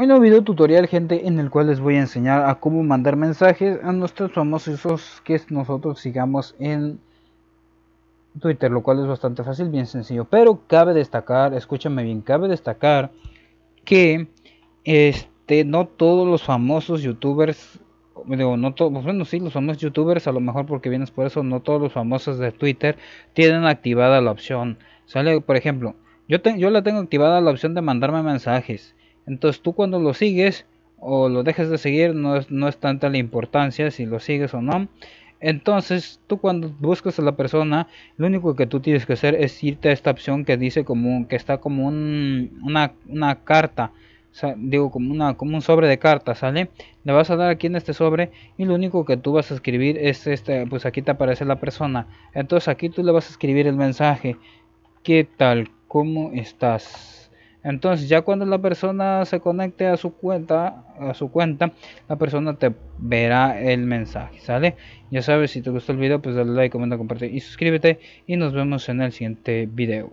Hoy no video tutorial gente en el cual les voy a enseñar a cómo mandar mensajes a nuestros famosos que nosotros sigamos en Twitter, lo cual es bastante fácil, bien sencillo. Pero cabe destacar, escúchame bien, cabe destacar que este no todos los famosos youtubers, no todos, pues bueno sí, los famosos youtubers a lo mejor porque vienes por eso, no todos los famosos de Twitter tienen activada la opción. Sale, por ejemplo, yo, yo la tengo activada la opción de mandarme mensajes entonces tú cuando lo sigues o lo dejas de seguir no es, no es tanta la importancia si lo sigues o no. Entonces tú cuando buscas a la persona lo único que tú tienes que hacer es irte a esta opción que dice como que está como una, carta. digo como una como un sobre de cartas sale le vas a dar aquí en este sobre y lo único que tú vas a escribir es este pues aquí te aparece la persona entonces aquí tú le vas a escribir el mensaje qué tal cómo estás entonces, ya cuando la persona se conecte a su cuenta, a su cuenta, la persona te verá el mensaje, ¿sale? Ya sabes, si te gustó el video, pues dale like, comenta, comparte y suscríbete y nos vemos en el siguiente video.